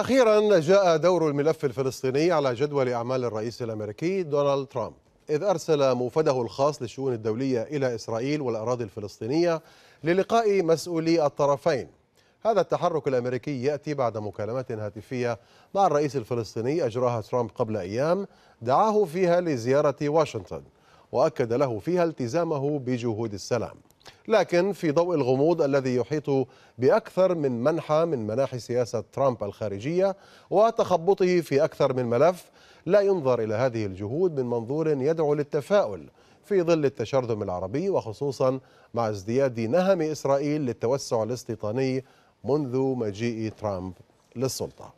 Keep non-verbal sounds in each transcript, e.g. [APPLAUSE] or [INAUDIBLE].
أخيرا جاء دور الملف الفلسطيني على جدول أعمال الرئيس الأمريكي دونالد ترامب إذ أرسل موفده الخاص للشؤون الدولية إلى إسرائيل والأراضي الفلسطينية للقاء مسؤولي الطرفين هذا التحرك الأمريكي يأتي بعد مكالمات هاتفية مع الرئيس الفلسطيني أجراها ترامب قبل أيام دعاه فيها لزيارة واشنطن وأكد له فيها التزامه بجهود السلام لكن في ضوء الغموض الذي يحيط بأكثر من منحى من مناحي سياسة ترامب الخارجية وتخبطه في أكثر من ملف لا ينظر إلى هذه الجهود من منظور يدعو للتفاؤل في ظل التشرذم العربي وخصوصا مع ازدياد نهم إسرائيل للتوسع الاستيطاني منذ مجيء ترامب للسلطة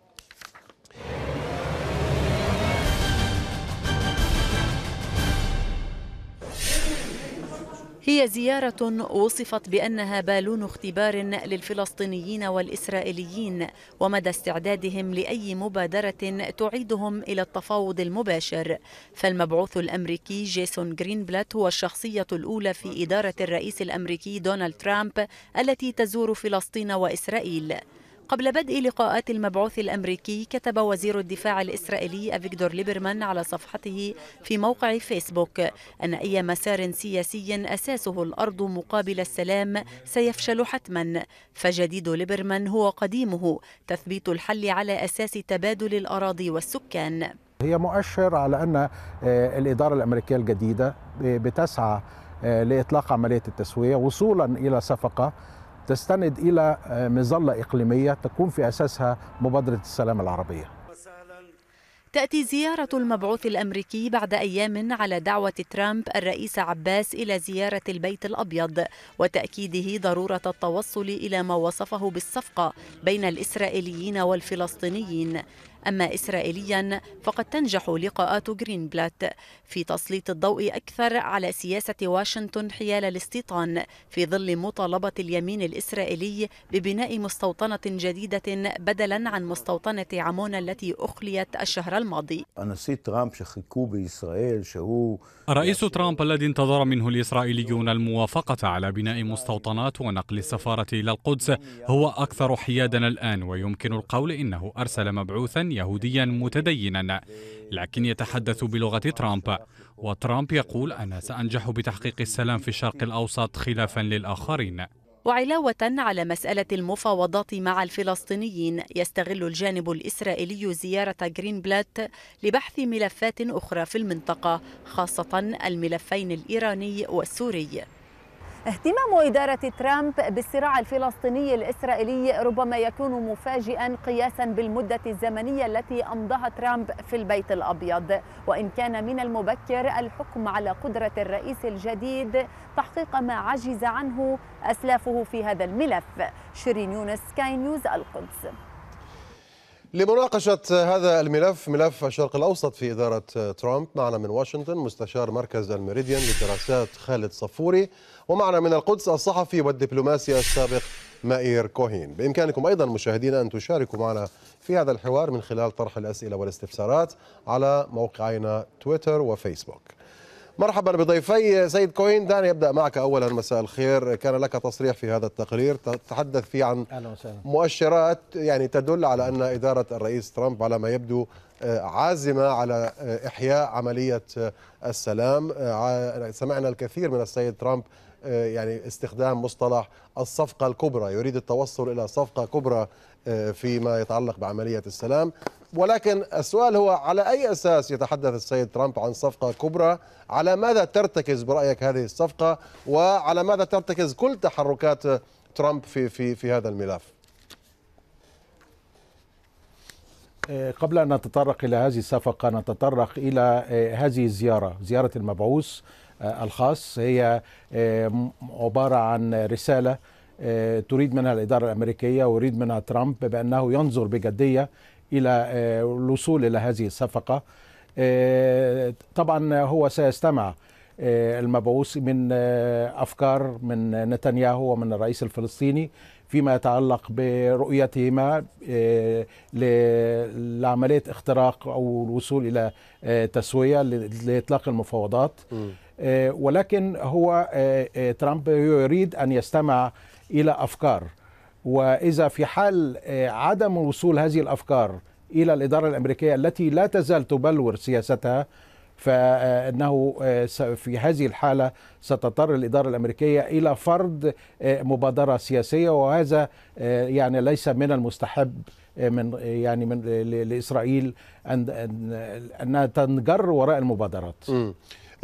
هي زيارة وصفت بأنها بالون اختبار للفلسطينيين والإسرائيليين ومدى استعدادهم لأي مبادرة تعيدهم إلى التفاوض المباشر فالمبعوث الأمريكي جيسون جرينبلات هو الشخصية الأولى في إدارة الرئيس الأمريكي دونالد ترامب التي تزور فلسطين وإسرائيل قبل بدء لقاءات المبعوث الأمريكي كتب وزير الدفاع الإسرائيلي أفيكدور ليبرمان على صفحته في موقع فيسبوك أن أي مسار سياسي أساسه الأرض مقابل السلام سيفشل حتما فجديد ليبرمان هو قديمه تثبيت الحل على أساس تبادل الأراضي والسكان هي مؤشر على أن آه، الإدارة الأمريكية الجديدة بتسعى آه، لإطلاق عملية التسوية وصولا إلى صفقة تستند إلى آه، مظلة إقليمية تكون في أساسها مبادرة السلام العربية تأتي زيارة المبعوث الأمريكي بعد أيام على دعوة ترامب الرئيس عباس إلى زيارة البيت الأبيض وتأكيده ضرورة التوصل إلى ما وصفه بالصفقة بين الإسرائيليين والفلسطينيين أما إسرائيليا فقد تنجح لقاءات جرينبلات في تسليط الضوء أكثر على سياسة واشنطن حيال الاستيطان في ظل مطالبة اليمين الإسرائيلي ببناء مستوطنة جديدة بدلا عن مستوطنة عمون التي أخليت الشهر الماضي رئيس ترامب الذي انتظر منه الإسرائيليون الموافقة على بناء مستوطنات ونقل السفارة إلى القدس هو أكثر حيادا الآن ويمكن القول إنه أرسل مبعوثا يهوديا متدينا لكن يتحدث بلغة ترامب وترامب يقول أنا سأنجح بتحقيق السلام في الشرق الأوسط خلافا للآخرين وعلاوة على مسألة المفاوضات مع الفلسطينيين يستغل الجانب الإسرائيلي زيارة بلات لبحث ملفات أخرى في المنطقة خاصة الملفين الإيراني والسوري اهتمام إدارة ترامب بالصراع الفلسطيني الإسرائيلي ربما يكون مفاجئا قياسا بالمدة الزمنية التي أمضاها ترامب في البيت الأبيض وإن كان من المبكر الحكم على قدرة الرئيس الجديد تحقيق ما عجز عنه أسلافه في هذا الملف شيرين يونس كاي نيوز القدس لمناقشة هذا الملف ملف الشرق الأوسط في إدارة ترامب معنا من واشنطن مستشار مركز الميريديان للدراسات خالد صفوري ومعنا من القدس الصحفي والدبلوماسي السابق مائير كوهين بإمكانكم أيضا مشاهدينا أن تشاركوا معنا في هذا الحوار من خلال طرح الأسئلة والاستفسارات على موقعينا تويتر وفيسبوك مرحبا بضيفي سيد كوين دعني ابدا معك اولا مساء الخير كان لك تصريح في هذا التقرير تتحدث فيه عن مؤشرات يعني تدل على ان اداره الرئيس ترامب على ما يبدو آه، عازمه على آه، احياء عمليه آه، السلام سمعنا الكثير من السيد ترامب آه، يعني استخدام مصطلح الصفقة الكبرى يريد التوصل إلى صفقة كبرى آه، فيما يتعلق بعملية السلام ولكن السؤال هو على أي أساس يتحدث السيد ترامب عن صفقة كبرى على ماذا ترتكز برأيك هذه الصفقة وعلى ماذا ترتكز كل تحركات ترامب في, في, في هذا الملف آه، قبل أن نتطرق إلى هذه الصفقة نتطرق إلى هذه الزيارة زيارة المبعوث الخاص هي آه، عبارة عن رسالة آه، تريد منها الإدارة الأمريكية ويريد منها ترامب بأنه ينظر بجدية إلى آه، الوصول إلى هذه الصفقة طبعا هو سيستمع المبعوث من أفكار من نتنياهو ومن الرئيس الفلسطيني فيما يتعلق برؤيتهما لعملية اختراق أو الوصول إلى تسوية لإطلاق المفاوضات م. آه، ولكن هو آه، آه، ترامب يريد أن يستمع إلى أفكار وإذا في حال عدم وصول هذه الأفكار إلى الإدارة الأمريكية التي لا تزال تبلور سياستها فانه في هذه الحاله ستضطر الاداره الامريكيه الى فرض مبادره سياسيه وهذا يعني ليس من المستحب من يعني من لاسرائيل ان انها تنجر وراء المبادرات. م.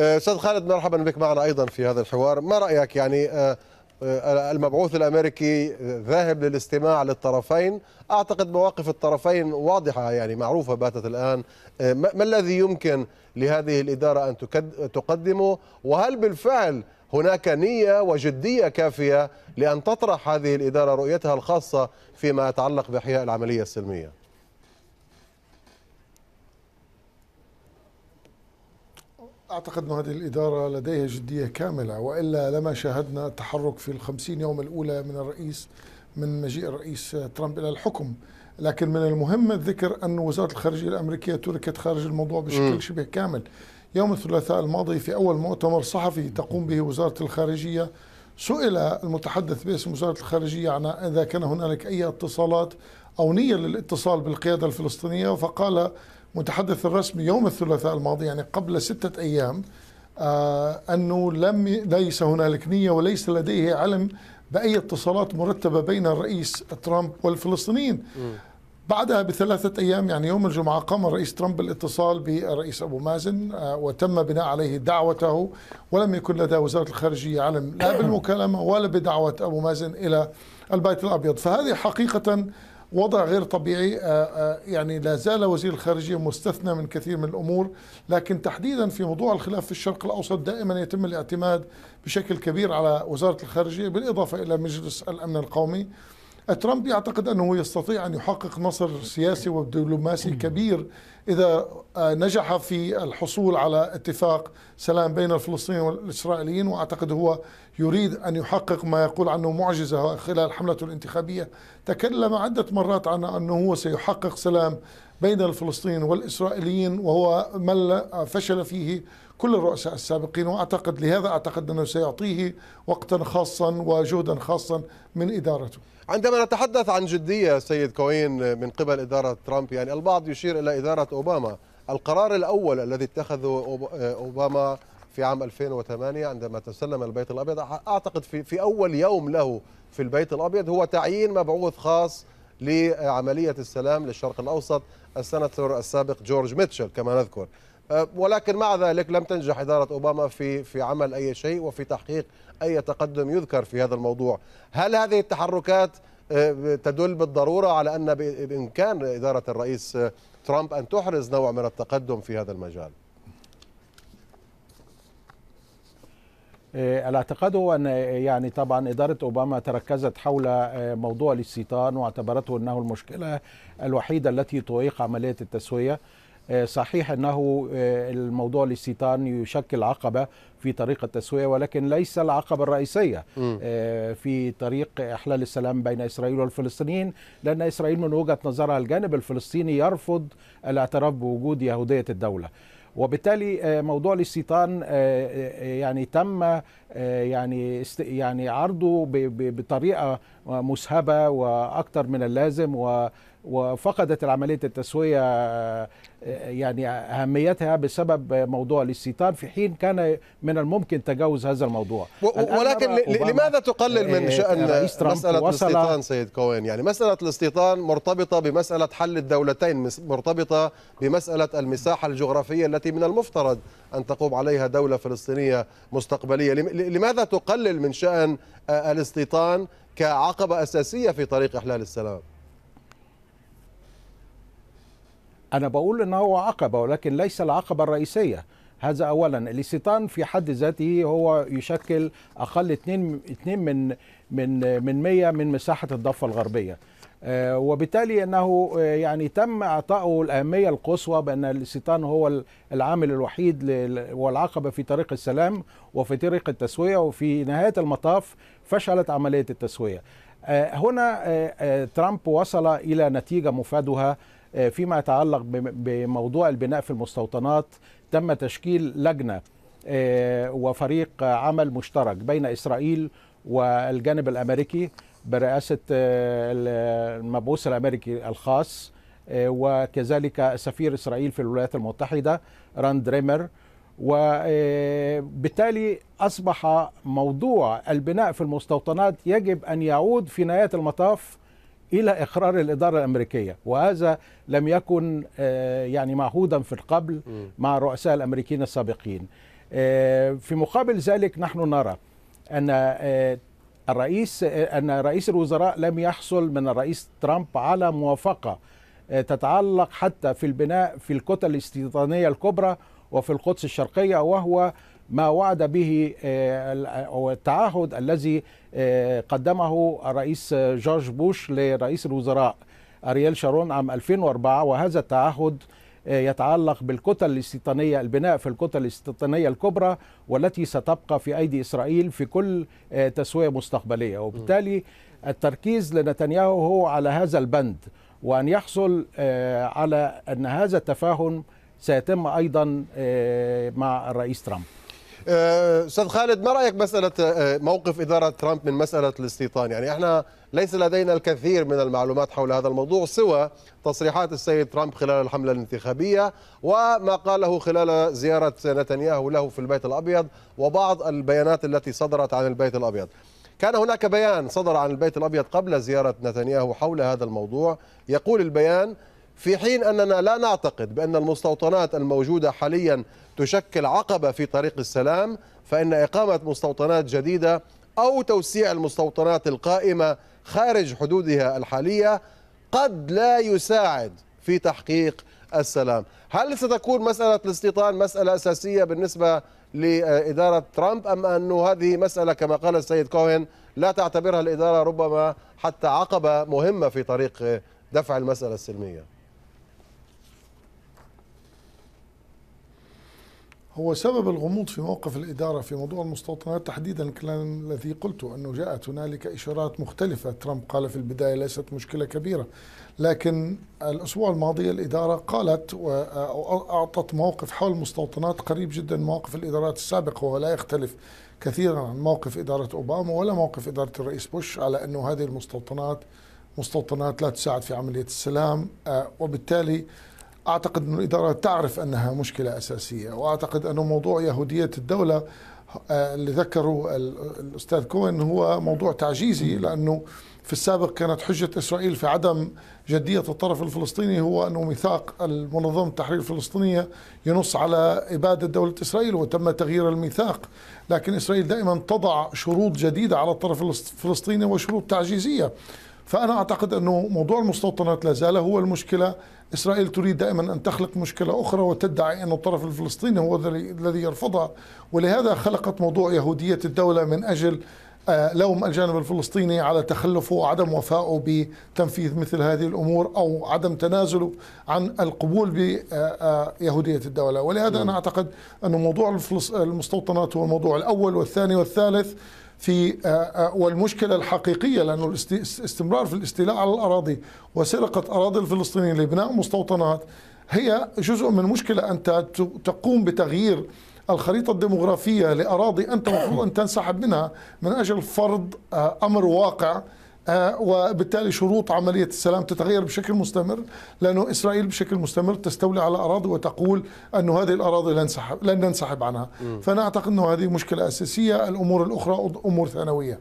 آه، استاذ خالد مرحبا بك معنا ايضا في هذا الحوار ما رايك يعني آه، آه، المبعوث الامريكي ذاهب للاستماع للطرفين اعتقد مواقف الطرفين واضحه يعني معروفه باتت الان ما الذي يمكن لهذه الاداره ان تقدمه وهل بالفعل هناك نيه وجديه كافيه لان تطرح هذه الاداره رؤيتها الخاصه فيما يتعلق باحياء العمليه السلميه أعتقد أن هذه الإدارة لديها جدية كاملة وإلا لما شاهدنا تحرك في الخمسين يوم الأولى من الرئيس من مجيء الرئيس ترامب إلى الحكم لكن من المهم الذكر أن وزارة الخارجية الأمريكية تركت خارج الموضوع بشكل شبه كامل يوم الثلاثاء الماضي في أول مؤتمر صحفي تقوم به وزارة الخارجية سئل المتحدث باسم وزارة الخارجية عن إذا كان هنالك أي اتصالات أو نية للاتصال بالقيادة الفلسطينية فقال المتحدث الرسمي يوم الثلاثاء الماضي يعني قبل ستة أيام آه، أنه لم ليس هنالك نية وليس لديه علم بأي اتصالات مرتبة بين الرئيس ترامب والفلسطينيين بعدها بثلاثة أيام يعني يوم الجمعة قام الرئيس ترامب بالاتصال بالرئيس أبو مازن آه، وتم بناء عليه دعوته ولم يكن لدى وزارة الخارجية علم لا [COUGHS] بالمكالمة ولا بدعوة أبو مازن إلى البيت الأبيض فهذه حقيقة وضع غير طبيعي آه، آه، يعني لا زال وزير الخارجية مستثنى من كثير من الأمور لكن تحديدا في موضوع الخلاف في الشرق الأوسط دائما يتم الاعتماد بشكل كبير على وزارة الخارجية بالإضافة إلى مجلس الأمن القومي ترامب يعتقد أنه يستطيع أن يحقق نصر سياسي ودبلوماسي كبير إذا آه، نجح في الحصول على اتفاق سلام بين الفلسطينيين والإسرائيليين وأعتقد هو يريد أن يحقق ما يقول عنه معجزة خلال حملته الانتخابية تكلم عدة مرات عن أنه هو سيحقق سلام بين الفلسطينيين والإسرائيليين وهو ما فشل فيه كل الرؤساء السابقين واعتقد لهذا اعتقد انه سيعطيه وقتا خاصا وجهدا خاصا من ادارته. عندما نتحدث عن جديه سيد كوين من قبل اداره ترامب يعني البعض يشير الى اداره اوباما، القرار الاول الذي اتخذه اوباما في عام 2008 عندما تسلم البيت الابيض اعتقد في في اول يوم له في البيت الابيض هو تعيين مبعوث خاص لعمليه السلام للشرق الاوسط السناتور السابق جورج ميتشل كما نذكر. أه، ولكن مع ذلك لم تنجح إدارة أوباما في في عمل أي شيء وفي تحقيق أي تقدم يذكر في هذا الموضوع هل هذه التحركات أه، تدل بالضرورة على أن بإمكان إدارة الرئيس أه، ترامب أن تحرز نوع من التقدم في هذا المجال الاعتقاد هو ان يعني طبعا اداره اوباما تركزت حول موضوع الاستيطان واعتبرته انه المشكله الوحيده التي تعيق عمليه التسويه آه، صحيح انه آه، الموضوع للسيطان يشكل عقبه في طريق التسويه ولكن ليس العقبه الرئيسيه آه، في طريق احلال السلام بين اسرائيل والفلسطينيين لان اسرائيل من وجهه نظرها الجانب الفلسطيني يرفض الاعتراف بوجود يهوديه الدوله. وبالتالي موضوع الاستيطان يعني تم يعني يعني عرضه بطريقه مسهبه واكثر من اللازم و وفقدت العملية التسوية يعني أهميتها بسبب موضوع الاستيطان في حين كان من الممكن تجاوز هذا الموضوع ولكن لماذا تقلل من إيه، شأن إيه، مسألة الاستيطان سيد كوين يعني مسألة الاستيطان مرتبطة بمسألة حل الدولتين مرتبطة بمسألة المساحة الجغرافية التي من المفترض أن تقوم عليها دولة فلسطينية مستقبلية لماذا تقلل من شأن الاستيطان كعقبة أساسية في طريق إحلال السلام أنا بقول انه هو عقبة ولكن ليس العقبة الرئيسية هذا اولا الاستيطان في حد ذاته هو يشكل اقل 2 2 من من من 100 من مساحه الضفه الغربيه آه، وبالتالي انه آه، يعني تم اعطائه الاهميه القصوى بان الاستيطان هو العامل الوحيد والعقبه في طريق السلام وفي طريق التسويه وفي نهايه المطاف فشلت عمليه التسويه آه، هنا ترامب وصل الى نتيجه مفادها آه، فيما يتعلق بموضوع البناء في المستوطنات تم تشكيل لجنه آه، وفريق عمل مشترك بين اسرائيل والجانب الامريكي برئاسه آه، المبعوث الامريكي الخاص وكذلك سفير اسرائيل في الولايات المتحده راند ريمر وبالتالي اصبح موضوع البناء في المستوطنات يجب ان يعود في نهايه المطاف الى اقرار الاداره الامريكيه وهذا لم يكن آه، يعني معهودا في القبل مع رؤساء الامريكيين السابقين آه، في مقابل ذلك نحن نرى ان آه، الرئيس ان رئيس الوزراء لم يحصل من الرئيس ترامب على موافقه تتعلق حتى في البناء في الكتل الاستيطانيه الكبرى وفي القدس الشرقيه وهو ما وعد به او آه، آه، التعهد الذي آه، قدمه الرئيس جورج بوش لرئيس الوزراء أرييل شارون عام 2004 وهذا التعهد يتعلق بالكتل الاستيطانية البناء في الكتل الاستيطانية الكبرى والتي ستبقى في أيدي إسرائيل في كل تسوية مستقبلية وبالتالي التركيز لنتنياهو هو على هذا البند وأن يحصل على أن هذا التفاهم سيتم أيضا مع الرئيس ترامب آه، استاذ خالد ما رايك مساله آه، موقف اداره ترامب من مساله الاستيطان يعني احنا ليس لدينا الكثير من المعلومات حول هذا الموضوع سوى تصريحات السيد ترامب خلال الحمله الانتخابيه وما قاله خلال زياره نتنياهو له في البيت الابيض وبعض البيانات التي صدرت عن البيت الابيض كان هناك بيان صدر عن البيت الابيض قبل زياره نتنياهو حول هذا الموضوع يقول البيان في حين اننا لا نعتقد بان المستوطنات الموجوده حاليا تشكل عقبة في طريق السلام فإن إقامة مستوطنات جديدة أو توسيع المستوطنات القائمة خارج حدودها الحالية قد لا يساعد في تحقيق السلام هل ستكون مسألة الاستيطان مسألة أساسية بالنسبة لإدارة ترامب أم أن هذه مسألة كما قال السيد كوهن لا تعتبرها الإدارة ربما حتى عقبة مهمة في طريق دفع المسألة السلمية هو سبب الغموض في موقف الإدارة في موضوع المستوطنات تحديدا كان الذي قلته أنه جاءت هنالك إشارات مختلفة ترامب قال في البداية ليست مشكلة كبيرة لكن الأسبوع الماضي الإدارة قالت وأعطت موقف حول المستوطنات قريب جدا من موقف الإدارات السابقة وهو لا يختلف كثيرا عن موقف إدارة أوباما ولا موقف إدارة الرئيس بوش على أنه هذه المستوطنات مستوطنات لا تساعد في عملية السلام آه، وبالتالي أعتقد أن الإدارة تعرف أنها مشكلة أساسية وأعتقد أنه موضوع يهودية الدولة آه، اللي ذكره الأستاذ كوين هو موضوع تعجيزي لأنه في السابق كانت حجة إسرائيل في عدم جدية الطرف الفلسطيني هو أنه ميثاق المنظمة التحرير الفلسطينية ينص على إبادة دولة إسرائيل وتم تغيير الميثاق لكن إسرائيل دائما تضع شروط جديدة على الطرف الفلسطيني وشروط تعجيزية فأنا أعتقد أنه موضوع المستوطنات لا زال هو المشكلة إسرائيل تريد دائما أن تخلق مشكلة أخرى وتدعي أن الطرف الفلسطيني هو الذي يرفضها ولهذا خلقت موضوع يهودية الدولة من أجل آه، لوم الجانب الفلسطيني على تخلفه وعدم وفائه بتنفيذ مثل هذه الامور او عدم تنازله عن القبول بيهوديه آه، آه، الدوله، ولهذا انا نعم. اعتقد ان موضوع المستوطنات هو الموضوع الاول والثاني والثالث في آه، آه، والمشكلة الحقيقية لأنه الاستمرار في الاستيلاء على الأراضي وسرقة أراضي الفلسطينيين لبناء مستوطنات هي جزء من مشكلة أنت تقوم بتغيير الخريطة الديمغرافية لأراضي أنت المفروض أن تنسحب منها من أجل فرض آه، أمر واقع آه، وبالتالي شروط عملية السلام تتغير بشكل مستمر لأنه إسرائيل بشكل مستمر تستولي على أراضي وتقول أن هذه الأراضي لن, سحب لن ننسحب عنها م. فأنا أعتقد أنه هذه مشكلة أساسية الأمور الأخرى أمور ثانوية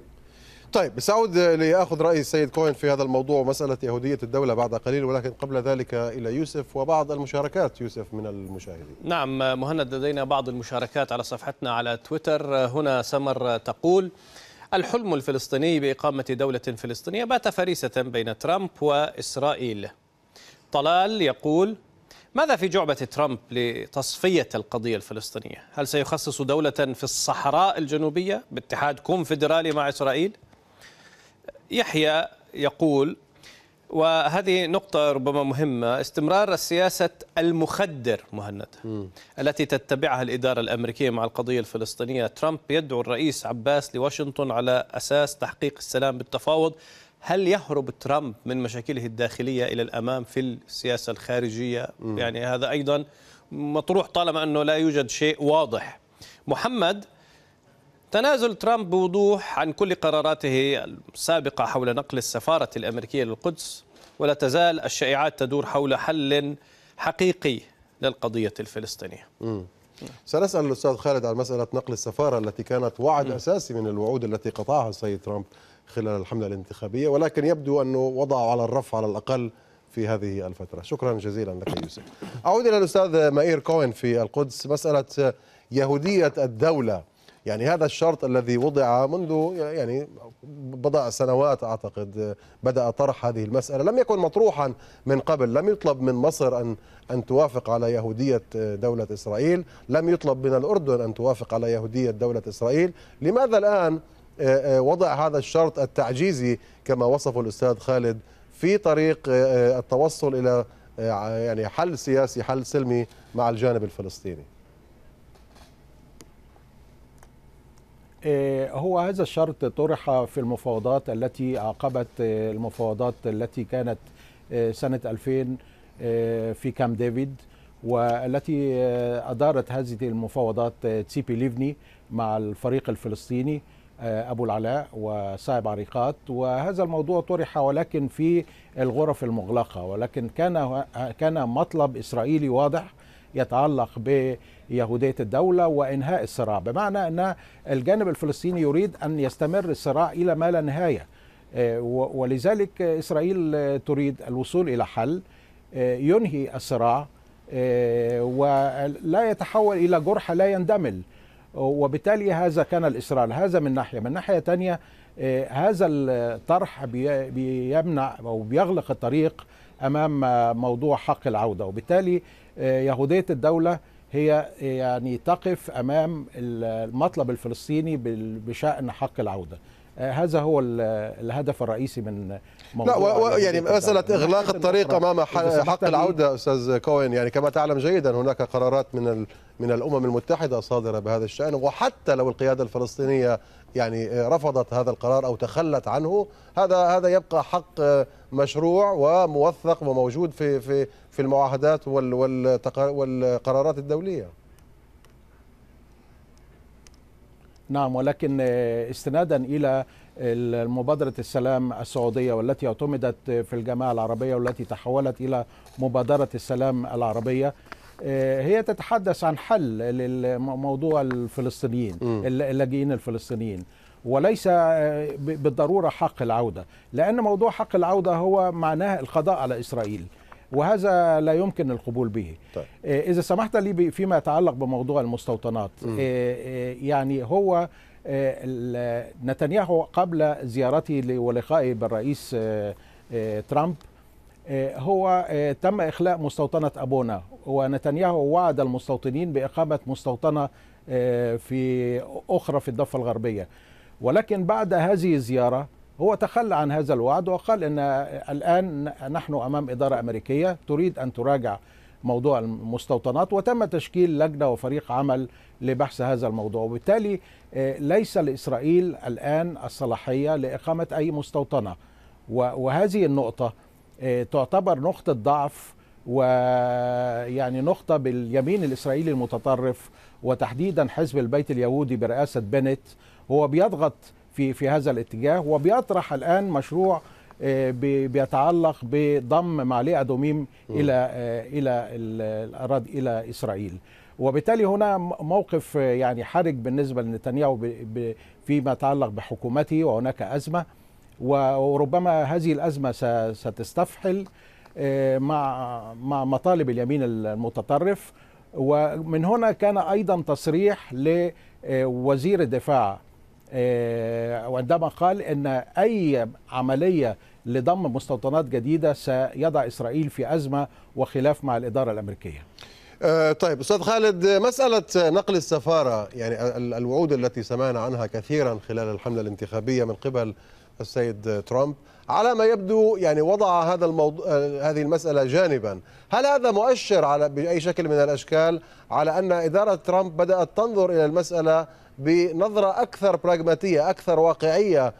طيب سأعود لأخذ رأي السيد كوين في هذا الموضوع مسألة يهودية الدولة بعد قليل ولكن قبل ذلك إلى يوسف وبعض المشاركات يوسف من المشاهدين نعم مهند لدينا بعض المشاركات على صفحتنا على تويتر هنا سمر تقول الحلم الفلسطيني بإقامة دولة فلسطينية بات فريسة بين ترامب وإسرائيل طلال يقول ماذا في جعبة ترامب لتصفية القضية الفلسطينية؟ هل سيخصص دولة في الصحراء الجنوبية باتحاد كونفدرالي مع إسرائيل؟ يحيى يقول وهذه نقطة ربما مهمة استمرار السياسة المخدر مهند التي تتبعها الإدارة الأمريكية مع القضية الفلسطينية ترامب يدعو الرئيس عباس لواشنطن على أساس تحقيق السلام بالتفاوض هل يهرب ترامب من مشاكله الداخلية إلى الأمام في السياسة الخارجية م. يعني هذا أيضا مطروح طالما أنه لا يوجد شيء واضح محمد تنازل ترامب بوضوح عن كل قراراته السابقة حول نقل السفارة الأمريكية للقدس ولا تزال الشائعات تدور حول حل حقيقي للقضية الفلسطينية مم. سنسأل الأستاذ خالد عن مسألة نقل السفارة التي كانت وعد مم. أساسي من الوعود التي قطعها السيد ترامب خلال الحملة الانتخابية ولكن يبدو أنه وضعه على الرف على الأقل في هذه الفترة شكرا جزيلا لك يوسف أعود إلى الأستاذ مائير كوين في القدس مسألة يهودية الدولة يعني هذا الشرط الذي وضع منذ يعني بضع سنوات أعتقد بدأ طرح هذه المسألة لم يكن مطروحا من قبل لم يطلب من مصر أن أن توافق على يهودية دولة إسرائيل لم يطلب من الأردن أن توافق على يهودية دولة إسرائيل لماذا الآن آه، آه، وضع هذا الشرط التعجيزي كما وصفه الأستاذ خالد في طريق آه، التوصل إلى يعني حل سياسي حل سلمي مع الجانب الفلسطيني آه، هو هذا الشرط طرح في المفاوضات التي عقبت آه، المفاوضات التي كانت آه، سنة 2000 في كام ديفيد والتي أدارت هذه المفاوضات تسيبي ليفني مع الفريق الفلسطيني أبو العلاء وصاحب عريقات وهذا الموضوع طرح ولكن في الغرف المغلقة ولكن كان كان مطلب إسرائيلي واضح يتعلق بيهودية الدولة وإنهاء الصراع بمعنى أن الجانب الفلسطيني يريد أن يستمر الصراع إلى ما لا نهاية آه، ولذلك إسرائيل تريد الوصول إلى حل آه، ينهي الصراع آه، ولا يتحول إلى جرح لا يندمل وبالتالي هذا كان الإصرار هذا من ناحية من ناحية تانية هذا الطرح بيمنع أو بيغلق الطريق أمام موضوع حق العودة وبالتالي آه، يهوديه الدوله هي آه، يعني تقف امام المطلب الفلسطيني بشان حق العوده آه، هذا هو الهدف الرئيسي من لا و... يعني, يعني مساله يعني اغلاق الطريق امام حق العوده استاذ كوين يعني كما تعلم جيدا هناك قرارات من ال... من الامم المتحده صادره بهذا الشان وحتى لو القياده الفلسطينيه يعني رفضت هذا القرار او تخلت عنه هذا هذا يبقى حق مشروع وموثق وموجود في في في المعاهدات وال... والتق... والقرارات الدوليه نعم ولكن استنادا الى مبادرة السلام السعودية والتي اعتمدت في الجامعة العربية والتي تحولت إلى مبادرة السلام العربية آه، هي تتحدث عن حل لموضوع الفلسطينيين اللاجئين الفلسطينيين وليس آه، بالضروره حق العوده لان موضوع حق العوده هو معناه القضاء على اسرائيل وهذا لا يمكن القبول به طيب. آه، اذا سمحت لي فيما يتعلق بموضوع المستوطنات م. يعني هو آه، نتنياهو قبل زيارته ولقائه بالرئيس آه، آه، ترامب هو تم إخلاء مستوطنة أبونا ونتنياهو وعد المستوطنين بإقامة مستوطنة في أخرى في الضفة الغربية ولكن بعد هذه الزيارة هو تخلى عن هذا الوعد وقال أن الآن نحن أمام إدارة أمريكية تريد أن تراجع موضوع المستوطنات وتم تشكيل لجنه وفريق عمل لبحث هذا الموضوع وبالتالي آه، ليس لاسرائيل الان الصلاحيه لاقامه اي مستوطنه وهذه النقطه آه، تعتبر نقطه ضعف ويعني نقطة باليمين الإسرائيلي المتطرف وتحديدا حزب البيت اليهودي برئاسة بنت هو بيضغط في في هذا الاتجاه وبيطرح الآن مشروع آه، بيتعلق بضم معلي ادوميم الى آه، الى الاراضي الى اسرائيل وبالتالي هنا موقف آه، يعني حرج بالنسبه لنتنياهو فيما يتعلق بحكومته وهناك ازمه وربما هذه الازمه ستستفحل مع مع مطالب اليمين المتطرف ومن هنا كان ايضا تصريح لوزير الدفاع وعندما قال ان اي عمليه لضم مستوطنات جديدة سيضع إسرائيل في أزمة وخلاف مع الإدارة الأمريكية آه، طيب استاذ خالد مساله نقل السفاره يعني الوعود التي سمعنا عنها كثيرا خلال الحمله الانتخابيه من قبل السيد ترامب على ما يبدو يعني وضع هذا الموضوع آه، هذه المساله جانبا هل هذا مؤشر على باي شكل من الاشكال على ان اداره ترامب بدات تنظر الى المساله بنظره اكثر براغماتيه اكثر واقعيه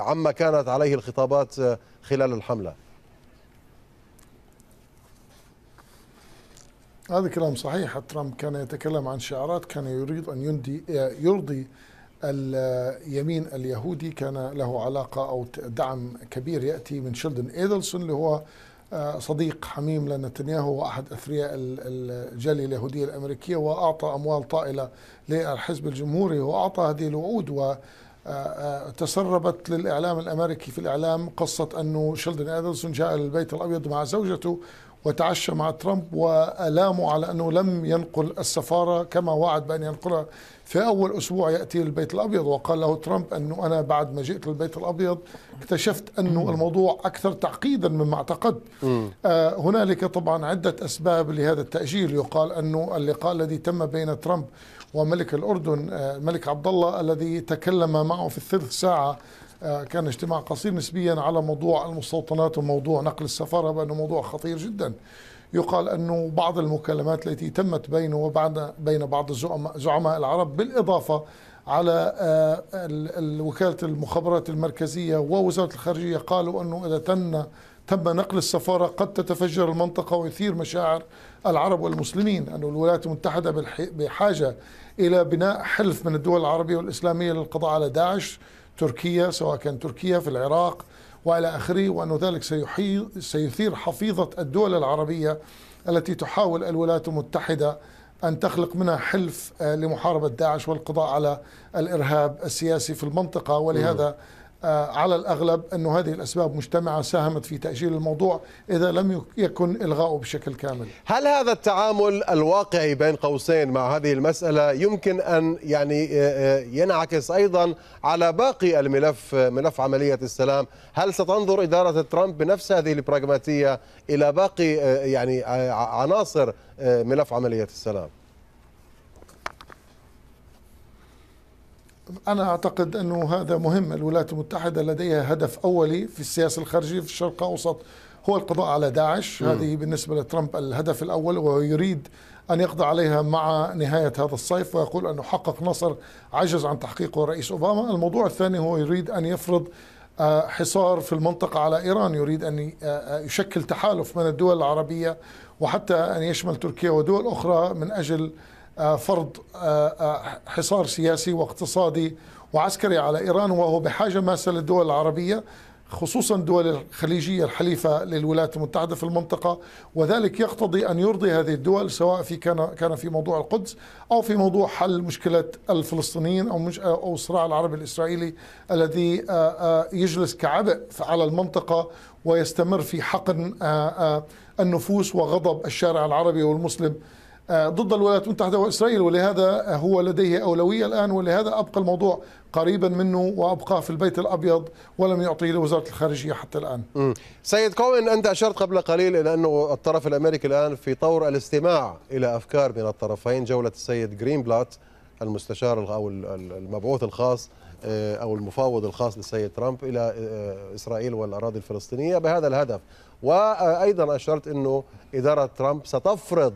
عما كانت عليه الخطابات خلال الحملة هذا كلام صحيح ترامب كان يتكلم عن شعارات كان يريد أن يندي يرضي اليمين اليهودي كان له علاقة أو دعم كبير يأتي من شيلدن إيدلسون اللي هو صديق حميم لنتنياهو وأحد أثرياء الجالية اليهودية الأمريكية وأعطى أموال طائلة للحزب الجمهوري وأعطى هذه الوعود و تسربت للإعلام الأمريكي في الإعلام قصة أنه شيلدن أدلسون جاء البيت الأبيض مع زوجته وتعشى مع ترامب والاموا على انه لم ينقل السفاره كما وعد بان ينقلها في اول اسبوع ياتي للبيت الابيض وقال له ترامب انه انا بعد ما جئت للبيت الابيض اكتشفت انه الموضوع اكثر تعقيدا مما اعتقدت. آه، هنالك طبعا عده اسباب لهذا التاجيل يقال انه اللقاء الذي تم بين ترامب وملك الأردن آه، الملك عبد الله الذي تكلم معه في الثلث ساعة آه، كان اجتماع قصير نسبيا على موضوع المستوطنات وموضوع نقل السفارة بأنه موضوع خطير جدا يقال أنه بعض المكالمات التي تمت بينه وبعد بين بعض زعماء العرب بالإضافة على آه، وكالة المخابرات المركزية ووزارة الخارجية قالوا أنه إذا تم تم نقل السفارة قد تتفجر المنطقة ويثير مشاعر العرب والمسلمين أن الولايات المتحدة بحاجة إلى بناء حلف من الدول العربية والإسلامية للقضاء على داعش تركيا سواء كان تركيا في العراق وإلى آخره وأن ذلك سيثير حفيظة الدول العربية التي تحاول الولايات المتحدة أن تخلق منها حلف آه، لمحاربة داعش والقضاء على الإرهاب السياسي في المنطقة ولهذا م. آه، على الأغلب أن هذه الأسباب مجتمعة ساهمت في تأجيل الموضوع إذا لم يكن إلغاؤه بشكل كامل هل هذا التعامل الواقعي بين قوسين مع هذه المسألة يمكن أن يعني آه، آه، ينعكس أيضا على باقي الملف ملف عملية السلام هل ستنظر إدارة ترامب بنفس هذه البراغماتية إلى باقي يعني عناصر ملف عملية السلام أنا أعتقد أنه هذا مهم الولايات المتحدة لديها هدف أولي في السياسة الخارجية في الشرق الأوسط هو القضاء على داعش م. هذه بالنسبة لترامب الهدف الأول ويريد أن يقضي عليها مع نهاية هذا الصيف ويقول أنه حقق نصر عجز عن تحقيقه الرئيس أوباما الموضوع الثاني هو يريد أن يفرض آه، حصار في المنطقة على إيران يريد أن آه، آه، يشكل تحالف من الدول العربية وحتى أن يشمل تركيا ودول أخرى من أجل فرض آه، آه، حصار سياسي واقتصادي وعسكري على إيران وهو بحاجة ماسة للدول العربية خصوصا الدول الخليجية الحليفة للولايات المتحدة في المنطقة وذلك يقتضي أن يرضي هذه الدول سواء في كان كان في موضوع القدس أو في موضوع حل مشكلة الفلسطينيين أو مش أو الصراع العربي الإسرائيلي الذي آه، يجلس كعبء على المنطقة ويستمر في حقن النفوس وغضب الشارع العربي والمسلم آه، ضد الولايات المتحدة وإسرائيل ولهذا هو لديه أولوية الآن ولهذا أبقى الموضوع قريبا منه وأبقاه في البيت الأبيض ولم يعطيه لوزارة الخارجية حتى الآن م. سيد كوين أنت أشرت قبل قليل إلى أنه الطرف الأمريكي الآن في طور الاستماع إلى أفكار من الطرفين جولة السيد جرينبلات المستشار أو المبعوث الخاص آه، أو المفاوض الخاص للسيد ترامب إلى آه، إسرائيل والأراضي الفلسطينية بهذا الهدف وأيضا أشرت أنه إدارة ترامب ستفرض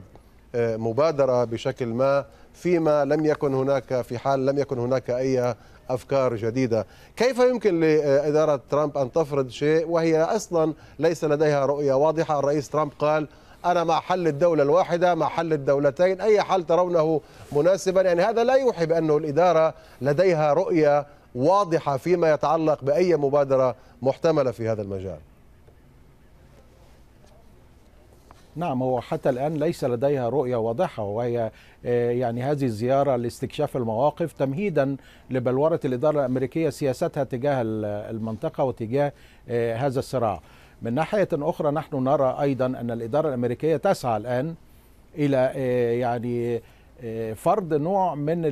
مبادرة بشكل ما فيما لم يكن هناك في حال لم يكن هناك أي أفكار جديدة كيف يمكن لإدارة ترامب أن تفرض شيء وهي أصلا ليس لديها رؤية واضحة الرئيس ترامب قال أنا مع حل الدولة الواحدة مع حل الدولتين أي حل ترونه مناسبا يعني هذا لا يوحي بأنه الإدارة لديها رؤية واضحة فيما يتعلق بأي مبادرة محتملة في هذا المجال نعم هو حتى الآن ليس لديها رؤية واضحة وهي آه، يعني هذه الزيارة لاستكشاف المواقف تمهيدا لبلورة الإدارة الأمريكية سياستها تجاه المنطقة وتجاه آه، هذا الصراع من ناحية أخرى نحن نرى أيضا أن الإدارة الأمريكية تسعى الآن إلى آه، يعني فرض نوع من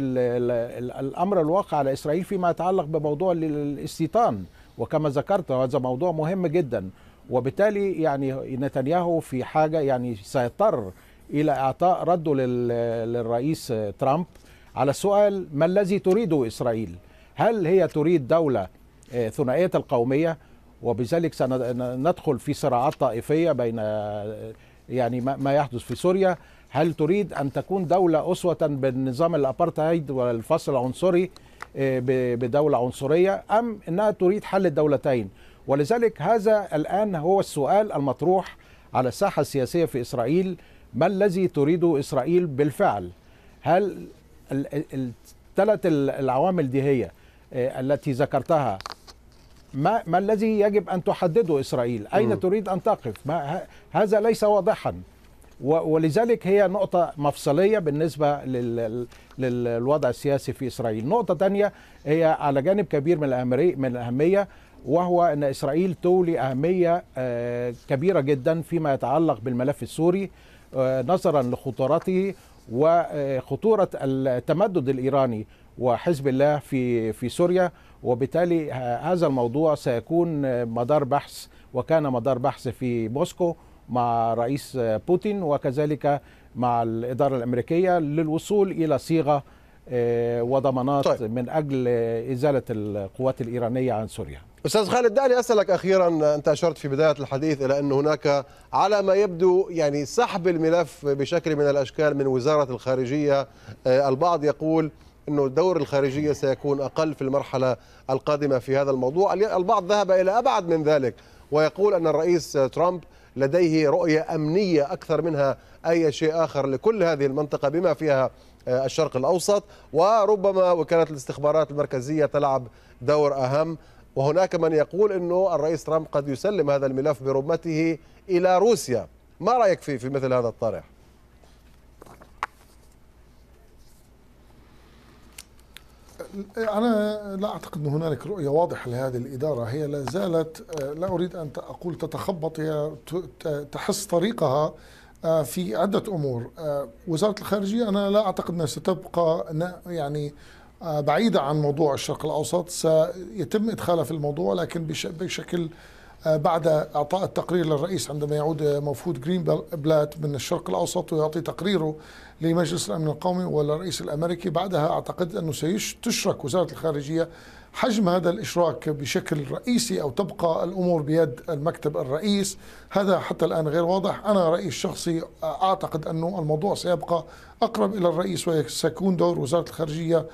الأمر الواقع على إسرائيل فيما يتعلق بموضوع الاستيطان وكما ذكرت هذا موضوع مهم جدا وبالتالي يعني نتنياهو في حاجه يعني سيضطر الى اعطاء رده للرئيس ترامب على السؤال ما الذي تريده اسرائيل؟ هل هي تريد دوله آه، ثنائيه القوميه وبذلك سندخل في صراعات طائفيه بين آه، يعني ما يحدث في سوريا هل تريد ان تكون دوله اسوه بالنظام الابارتهايد والفصل العنصري آه، بدوله عنصريه ام انها تريد حل الدولتين ولذلك هذا الآن هو السؤال المطروح على الساحة السياسية في إسرائيل ما الذي تريده إسرائيل بالفعل هل الثلاث العوامل دي هي آه، التي ذكرتها ما, ما الذي يجب أن تحدده إسرائيل أين م. تريد أن تقف ما هذا ليس واضحا ولذلك هي نقطة مفصلية بالنسبة لل... للوضع السياسي في إسرائيل نقطة تانية هي على جانب كبير من الأهمية وهو أن إسرائيل تولي أهمية آه، كبيرة جدا فيما يتعلق بالملف السوري آه، نظرا لخطورته وخطورة آه، التمدد الإيراني وحزب الله في في سوريا وبالتالي هذا الموضوع سيكون مدار بحث وكان مدار بحث في موسكو مع رئيس بوتين وكذلك مع الإدارة الأمريكية للوصول إلى صيغة آه، وضمانات طيب. من اجل ازاله القوات الايرانيه عن سوريا. استاذ خالد دعني اسالك اخيرا انت اشرت في بدايه الحديث الى ان هناك على ما يبدو يعني سحب الملف بشكل من الاشكال من وزاره الخارجيه آه، البعض يقول انه دور الخارجيه سيكون اقل في المرحله القادمه في هذا الموضوع، البعض ذهب الى ابعد من ذلك ويقول ان الرئيس ترامب لديه رؤيه امنيه اكثر منها اي شيء اخر لكل هذه المنطقه بما فيها آه، الشرق الأوسط وربما وكالة الاستخبارات المركزية تلعب دور أهم وهناك من يقول أنه الرئيس ترامب قد يسلم هذا الملف برمته إلى روسيا ما رأيك في, في مثل هذا الطرح؟ أنا لا أعتقد أن هنالك رؤية واضحة لهذه الإدارة هي لا زالت آه، لا أريد أن أقول تتخبط هي تحس طريقها آه، في عدة أمور آه، وزارة الخارجية أنا لا أعتقد أنها ستبقى يعني آه، بعيدة عن موضوع الشرق الأوسط سيتم إدخالها في الموضوع لكن بشكل بعد إعطاء التقرير للرئيس عندما يعود مفهود جرين بلات من الشرق الأوسط ويعطي تقريره لمجلس الأمن القومي والرئيس الأمريكي بعدها أعتقد أنه سيشرك وزارة الخارجية حجم هذا الإشراك بشكل رئيسي أو تبقى الأمور بيد المكتب الرئيس هذا حتى الآن غير واضح أنا رأيي الشخصي أعتقد أنه الموضوع سيبقى أقرب إلى الرئيس وسيكون دور وزارة الخارجية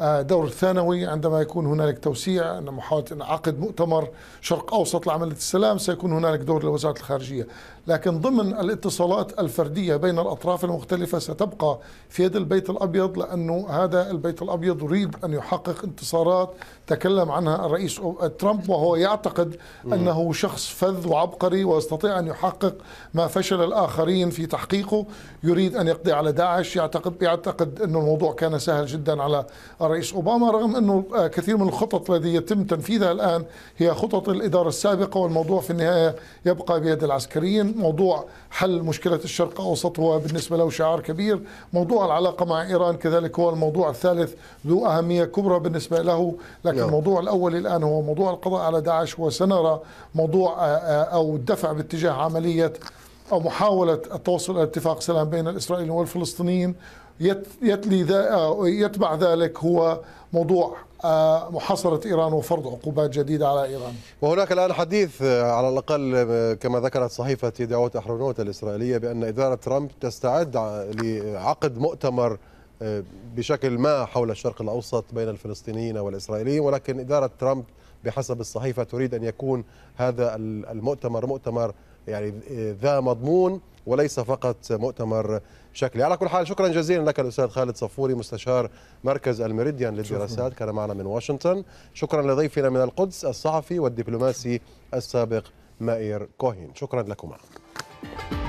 آه، دور ثانوي عندما يكون هنالك توسيع محاولة عقد مؤتمر شرق أوسط لعملية السلام سيكون هنالك دور لوزارة الخارجية لكن ضمن الاتصالات الفردية بين الأطراف المختلفة ستبقى في يد البيت الأبيض لأنه هذا البيت الأبيض يريد أن يحقق انتصارات تكلم عنها الرئيس ترامب وهو يعتقد أنه شخص فذ وعبقري ويستطيع أن يحقق ما فشل الآخرين في تحقيقه يريد أن يقضي على داعش يعتقد يعتقد أن الموضوع كان سهل جدا على الرئيس أوباما رغم أنه آه، كثير من الخطط التي يتم تنفيذها الآن هي خطط الإدارة السابقة والموضوع في النهاية يبقى بيد العسكريين موضوع حل مشكلة الشرق الأوسط هو بالنسبة له شعار كبير موضوع العلاقة مع إيران كذلك هو الموضوع الثالث ذو أهمية كبرى بالنسبة له لكن لا. الموضوع الأول الآن هو موضوع القضاء على داعش وسنرى موضوع آه، آه، أو الدفع باتجاه عملية أو محاولة التوصل إلى اتفاق سلام بين الإسرائيليين والفلسطينيين يتلي ذا آه، يتبع ذلك هو موضوع آه، محاصرة إيران وفرض عقوبات جديدة على إيران وهناك الآن حديث آه، على الأقل آه، كما ذكرت صحيفة دعوة أحرونوت الإسرائيلية بأن إدارة ترامب تستعد لعقد مؤتمر بشكل ما حول الشرق الأوسط بين الفلسطينيين والإسرائيليين ولكن إدارة ترامب بحسب الصحيفة تريد أن يكون هذا المؤتمر مؤتمر يعني ذا مضمون وليس فقط مؤتمر شكلي على كل حال شكرا جزيلا لك الاستاذ خالد صفوري مستشار مركز الميريديان للدراسات كان معنا من واشنطن شكرا لضيفنا من القدس الصحفي والدبلوماسي السابق مائير كوهين شكرا لكما